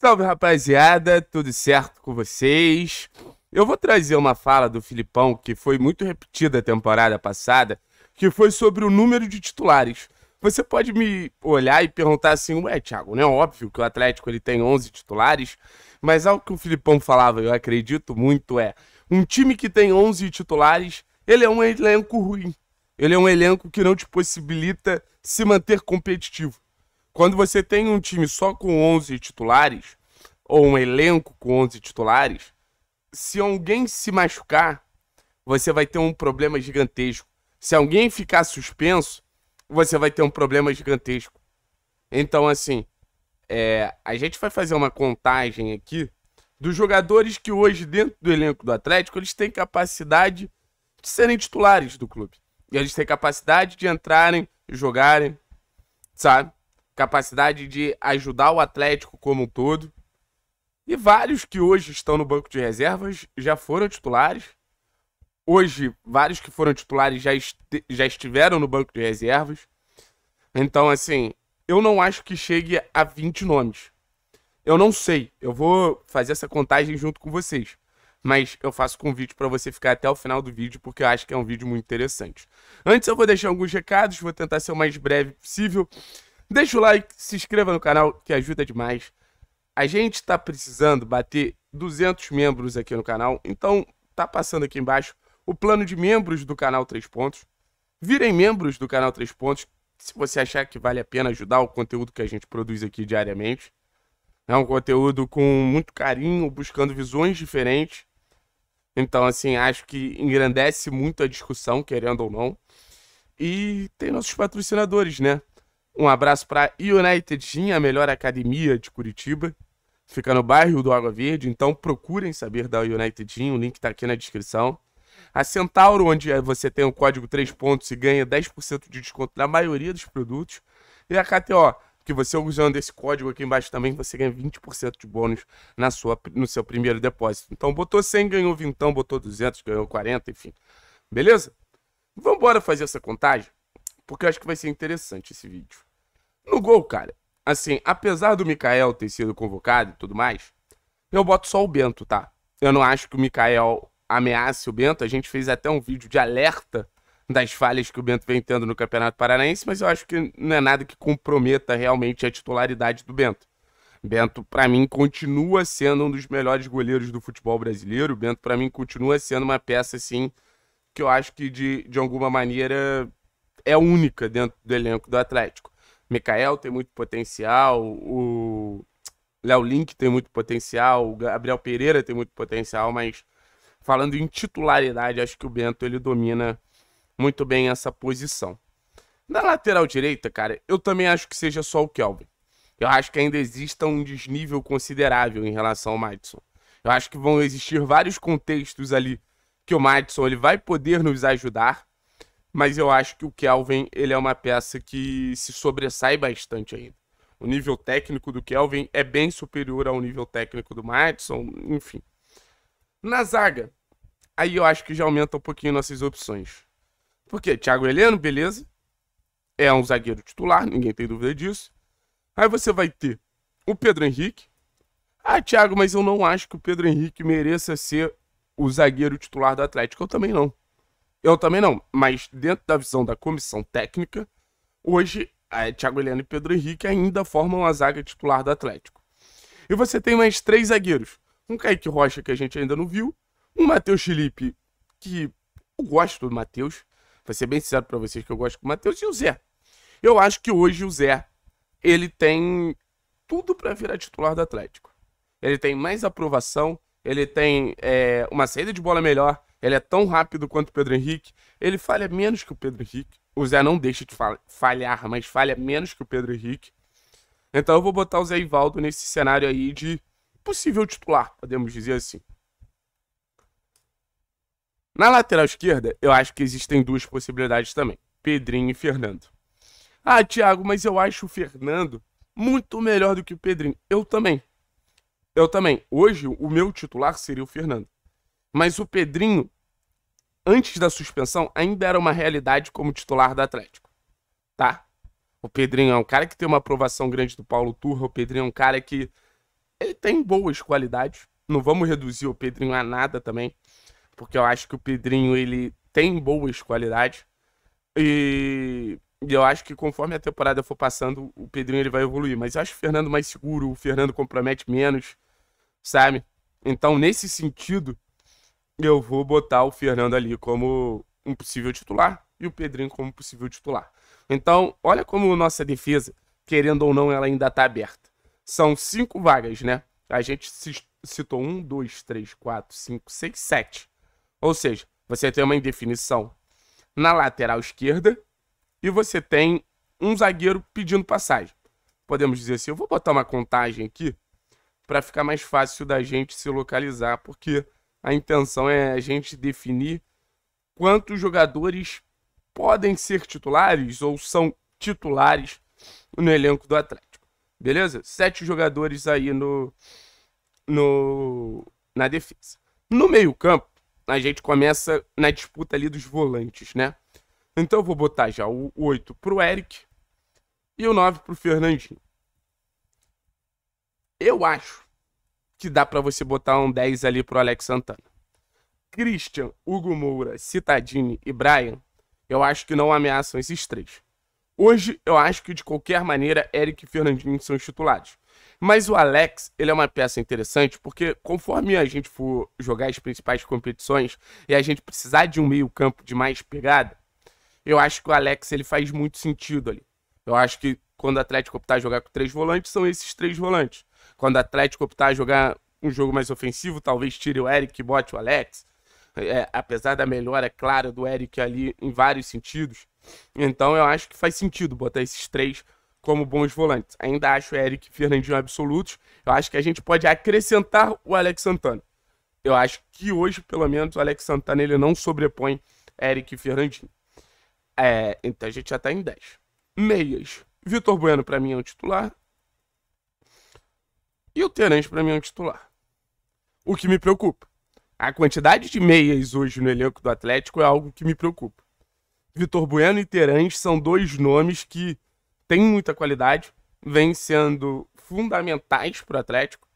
Salve rapaziada, tudo certo com vocês? Eu vou trazer uma fala do Filipão que foi muito repetida a temporada passada, que foi sobre o número de titulares. Você pode me olhar e perguntar assim, ué, Thiago, não é óbvio que o Atlético ele tem 11 titulares, mas algo que o Filipão falava, eu acredito muito, é um time que tem 11 titulares, ele é um elenco ruim. Ele é um elenco que não te possibilita se manter competitivo. Quando você tem um time só com 11 titulares, ou um elenco com 11 titulares, se alguém se machucar, você vai ter um problema gigantesco. Se alguém ficar suspenso, você vai ter um problema gigantesco. Então, assim, é, a gente vai fazer uma contagem aqui dos jogadores que hoje, dentro do elenco do Atlético, eles têm capacidade de serem titulares do clube. E eles têm capacidade de entrarem, jogarem, sabe? capacidade de ajudar o Atlético como um todo. E vários que hoje estão no banco de reservas já foram titulares. Hoje, vários que foram titulares já, est já estiveram no banco de reservas. Então, assim, eu não acho que chegue a 20 nomes. Eu não sei. Eu vou fazer essa contagem junto com vocês. Mas eu faço convite para você ficar até o final do vídeo, porque eu acho que é um vídeo muito interessante. Antes, eu vou deixar alguns recados, vou tentar ser o mais breve possível. Deixa o like, se inscreva no canal, que ajuda demais. A gente tá precisando bater 200 membros aqui no canal, então tá passando aqui embaixo o plano de membros do canal 3 Pontos. Virem membros do canal 3 Pontos, se você achar que vale a pena ajudar o conteúdo que a gente produz aqui diariamente. É um conteúdo com muito carinho, buscando visões diferentes. Então, assim, acho que engrandece muito a discussão, querendo ou não. E tem nossos patrocinadores, né? Um abraço para United Gym, a melhor academia de Curitiba. Fica no bairro do Água Verde, então procurem saber da United Gym, o link está aqui na descrição. A Centauro, onde é, você tem o código 3 pontos e ganha 10% de desconto na maioria dos produtos. E a KTO, que você usando esse código aqui embaixo também, você ganha 20% de bônus na sua, no seu primeiro depósito. Então, botou 100, ganhou 20, botou 200, ganhou 40, enfim. Beleza? Vamos fazer essa contagem? porque eu acho que vai ser interessante esse vídeo. No gol, cara, assim, apesar do Mikael ter sido convocado e tudo mais, eu boto só o Bento, tá? Eu não acho que o Mikael ameace o Bento. A gente fez até um vídeo de alerta das falhas que o Bento vem tendo no Campeonato Paranaense, mas eu acho que não é nada que comprometa realmente a titularidade do Bento. Bento, para mim, continua sendo um dos melhores goleiros do futebol brasileiro. Bento, para mim, continua sendo uma peça, assim, que eu acho que de, de alguma maneira é única dentro do elenco do Atlético. Mikael tem muito potencial, o Léo Link tem muito potencial, o Gabriel Pereira tem muito potencial, mas falando em titularidade, acho que o Bento ele domina muito bem essa posição. Na lateral direita, cara, eu também acho que seja só o Kelvin. Eu acho que ainda exista um desnível considerável em relação ao Madison. Eu acho que vão existir vários contextos ali que o Madison ele vai poder nos ajudar, mas eu acho que o Kelvin ele é uma peça que se sobressai bastante ainda. O nível técnico do Kelvin é bem superior ao nível técnico do Madison, enfim. Na zaga, aí eu acho que já aumenta um pouquinho nossas opções. Porque Thiago Heleno, beleza, é um zagueiro titular, ninguém tem dúvida disso. Aí você vai ter o Pedro Henrique. Ah, Thiago, mas eu não acho que o Pedro Henrique mereça ser o zagueiro titular do Atlético. Eu também não. Eu também não, mas dentro da visão da comissão técnica, hoje é, Thiago Heleno e Pedro Henrique ainda formam a zaga titular do Atlético. E você tem mais três zagueiros. Um Kaique Rocha, que a gente ainda não viu. Um Matheus Felipe, que eu gosto do Matheus. Vou ser bem sincero para vocês que eu gosto do Matheus. E o Zé. Eu acho que hoje o Zé, ele tem tudo para virar titular do Atlético. Ele tem mais aprovação, ele tem é, uma saída de bola melhor, ele é tão rápido quanto o Pedro Henrique, ele falha menos que o Pedro Henrique. O Zé não deixa de falhar, mas falha menos que o Pedro Henrique. Então eu vou botar o Zé Ivaldo nesse cenário aí de possível titular, podemos dizer assim. Na lateral esquerda, eu acho que existem duas possibilidades também: Pedrinho e Fernando. Ah, Thiago, mas eu acho o Fernando muito melhor do que o Pedrinho. Eu também. Eu também. Hoje, o meu titular seria o Fernando. Mas o Pedrinho, antes da suspensão, ainda era uma realidade como titular do Atlético. Tá? O Pedrinho é um cara que tem uma aprovação grande do Paulo Turra. O Pedrinho é um cara que ele tem boas qualidades. Não vamos reduzir o Pedrinho a nada também, porque eu acho que o Pedrinho ele tem boas qualidades. E eu acho que conforme a temporada for passando, o Pedrinho ele vai evoluir. Mas eu acho o Fernando mais seguro, o Fernando compromete menos sabe? Então, nesse sentido, eu vou botar o Fernando ali como um possível titular e o Pedrinho como possível titular. Então, olha como nossa defesa, querendo ou não, ela ainda está aberta. São cinco vagas, né? A gente citou um, dois, três, quatro, cinco, seis, sete. Ou seja, você tem uma indefinição na lateral esquerda e você tem um zagueiro pedindo passagem. Podemos dizer assim, eu vou botar uma contagem aqui para ficar mais fácil da gente se localizar, porque a intenção é a gente definir quantos jogadores podem ser titulares ou são titulares no elenco do Atlético. Beleza? Sete jogadores aí no, no na defesa. No meio-campo, a gente começa na disputa ali dos volantes, né? Então eu vou botar já o 8 pro Eric e o 9 pro Fernandinho. Eu acho que dá para você botar um 10 ali pro Alex Santana. Christian, Hugo Moura, Citadini e Brian, eu acho que não ameaçam esses três. Hoje, eu acho que de qualquer maneira, Eric e Fernandinho são os titulares. Mas o Alex, ele é uma peça interessante porque conforme a gente for jogar as principais competições e a gente precisar de um meio-campo de mais pegada, eu acho que o Alex ele faz muito sentido ali. Eu acho que quando o Atlético optar jogar com três volantes, são esses três volantes. Quando o Atlético optar a jogar um jogo mais ofensivo, talvez tire o Eric e bote o Alex. É, apesar da melhora clara do Eric ali em vários sentidos. Então eu acho que faz sentido botar esses três como bons volantes. Ainda acho o Eric e Fernandinho absolutos. Eu acho que a gente pode acrescentar o Alex Santana. Eu acho que hoje, pelo menos, o Alex Santana ele não sobrepõe Eric e Fernandinho. É, então a gente já tá em 10. Meias. Vitor Bueno, para mim, é um titular. E o Terence para mim é um titular. O que me preocupa. A quantidade de meias hoje no elenco do Atlético é algo que me preocupa. Vitor Bueno e Terence são dois nomes que têm muita qualidade, vêm sendo fundamentais para o Atlético.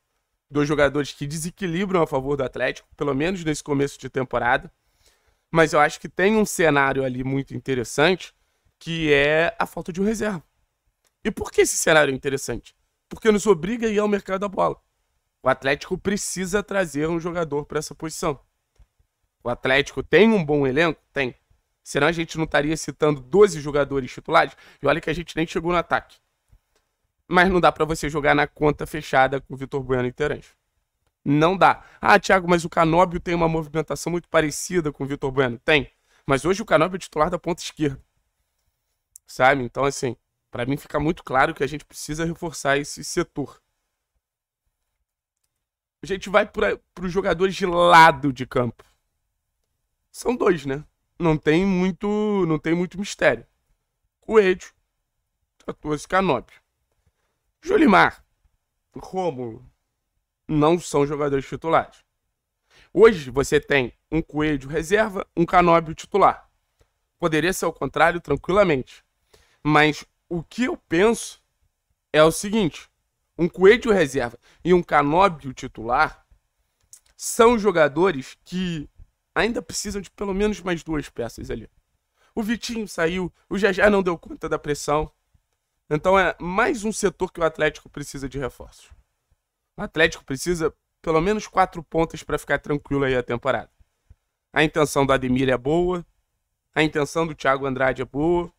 Dois jogadores que desequilibram a favor do Atlético, pelo menos nesse começo de temporada. Mas eu acho que tem um cenário ali muito interessante, que é a falta de um reserva. E por que esse cenário é interessante? porque nos obriga a ir ao mercado da bola. O Atlético precisa trazer um jogador para essa posição. O Atlético tem um bom elenco? Tem. Senão a gente não estaria citando 12 jogadores titulares. E olha que a gente nem chegou no ataque. Mas não dá para você jogar na conta fechada com o Vitor Bueno e Terence. Não dá. Ah, Thiago, mas o Canóbio tem uma movimentação muito parecida com o Vitor Bueno. Tem. Mas hoje o Canóbio é titular da ponta esquerda. Sabe? Então, assim, para mim fica muito claro que a gente precisa reforçar esse setor. A gente vai para os jogadores de lado de campo. São dois, né? Não tem muito, não tem muito mistério. Coelho, 14 Canópio. Jolimar, Rômulo, não são jogadores titulares. Hoje você tem um Coelho reserva, um Canóbio titular. Poderia ser ao contrário tranquilamente. Mas o que eu penso é o seguinte: um Coelho reserva e um Canóbio titular são jogadores que ainda precisam de pelo menos mais duas peças ali. O Vitinho saiu, o Jajá não deu conta da pressão. Então é mais um setor que o Atlético precisa de reforços. O Atlético precisa pelo menos quatro pontas para ficar tranquilo aí a temporada. A intenção do Ademir é boa, a intenção do Thiago Andrade é boa,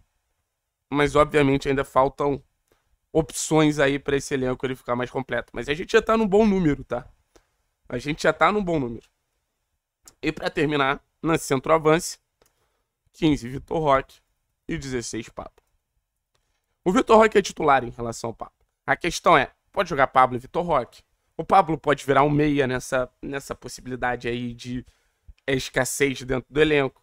mas obviamente ainda faltam opções aí para esse elenco ele ficar mais completo. Mas a gente já tá num bom número, tá? A gente já tá num bom número. E para terminar, na centroavance, 15 Vitor Roque e 16 Pablo. O Vitor Roque é titular em relação ao Pablo. A questão é, pode jogar Pablo e Vitor Roque? O Pablo pode virar um meia nessa, nessa possibilidade aí de escassez dentro do elenco.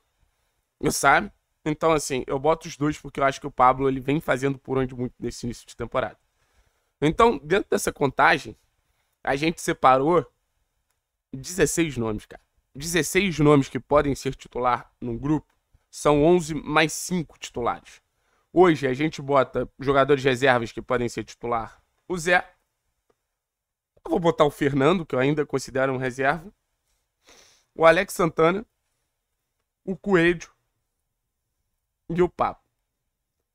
Sabe? Então, assim, eu boto os dois porque eu acho que o Pablo ele vem fazendo por onde muito nesse início de temporada. Então, dentro dessa contagem, a gente separou 16 nomes, cara. 16 nomes que podem ser titular num grupo são 11 mais 5 titulares. Hoje a gente bota jogadores reservas que podem ser titular. O Zé. Eu vou botar o Fernando, que eu ainda considero um reserva. O Alex Santana. O Coelho e o papo.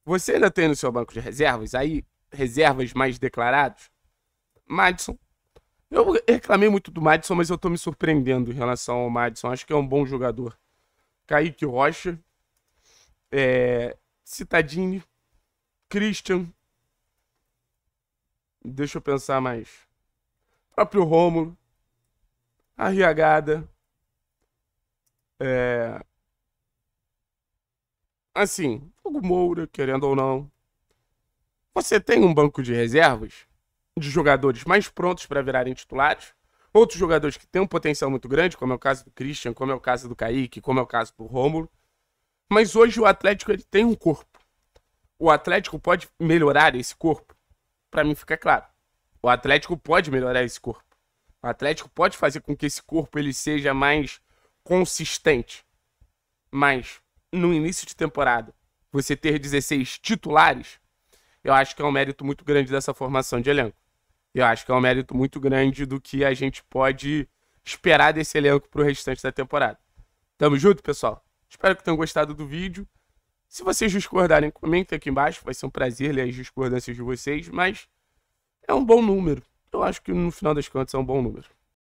Você ainda tem no seu banco de reservas aí reservas mais declarados? Madison. Eu reclamei muito do Madison, mas eu tô me surpreendendo em relação ao Madison. Acho que é um bom jogador. Kaique Rocha, é, Citadini, Christian. Deixa eu pensar mais. Próprio Rômulo. Arriagada. É, assim, Hugo Moura, querendo ou não, você tem um banco de reservas de jogadores mais prontos para virarem titulares, outros jogadores que têm um potencial muito grande, como é o caso do Christian, como é o caso do Kaique, como é o caso do Rômulo. Mas hoje o Atlético ele tem um corpo. O Atlético pode melhorar esse corpo. Para mim fica claro. O Atlético pode melhorar esse corpo. O Atlético pode fazer com que esse corpo ele seja mais consistente. Mas no início de temporada, você ter 16 titulares, eu acho que é um mérito muito grande dessa formação de elenco. Eu acho que é um mérito muito grande do que a gente pode esperar desse elenco para o restante da temporada. Tamo junto, pessoal. Espero que tenham gostado do vídeo. Se vocês discordarem, comentem aqui embaixo. Vai ser um prazer ler as discordâncias de vocês, mas é um bom número. Eu acho que no final das contas é um bom número.